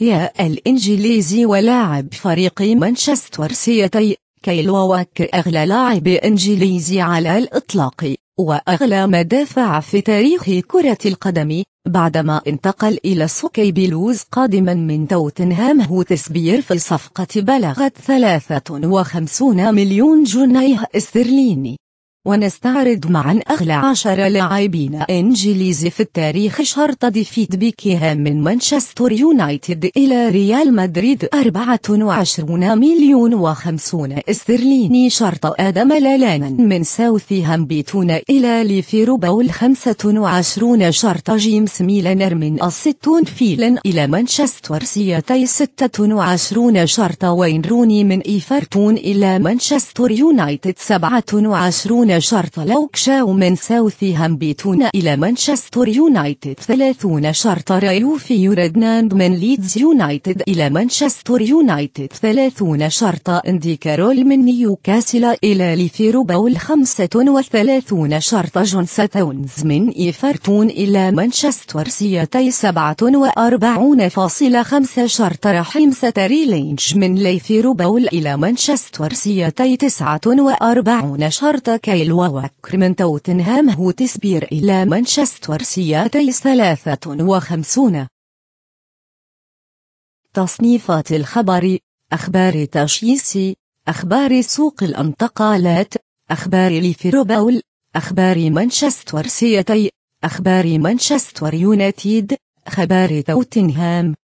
يا الإنجليزي ولاعب فريق مانشستر سيتي كيل ووك أغلى لاعب إنجليزي على الإطلاق وأغلى مدافع في تاريخ كرة القدم بعدما انتقل إلى سوكي بلوز قادما من توتنهام هوتسبير في صفقة بلغت 53 مليون جنيه استرليني ونستعرض معا أغلى عشر لاعبين إنجليزي في التاريخ شرط ديفيد بيكهام من مانشستر يونايتد إلى ريال مدريد 24 مليون و50 استرليني شرط آدم لالان من هامبيتون إلى ليفيروبول 25 شرط جيمس ميلانر من الستون فيلن إلى مانشستر سيتي 26 شرط وين روني من إيفرتون إلى مانشستر يونايتد 27 30 شرط لوكشاو من ساوث هامبيتون إلى مانشستر يونايتد 30 شرط رايو يوردناند من ليدز يونايتد إلى مانشستر يونايتد 30 شرط اندي كارول من نيوكاسل إلى ليثيرو 35 شرط جون تاونز من إيفرتون إلى مانشستر سيتي 47.5 شرط رحيم ستاري لينج من ليثيرو إلى مانشستر سيتي 49 شرط كي الهيل ووكر توتنهام هوتسبير إلى مانشستر سياتي ثلاثة وخمسون تصنيفات الخبر أخبار تشييسي أخبار سوق الانتقالات أخبار ليفربول أخبار مانشستر سيتي أخبار مانشستر يونايتد خبر توتنهام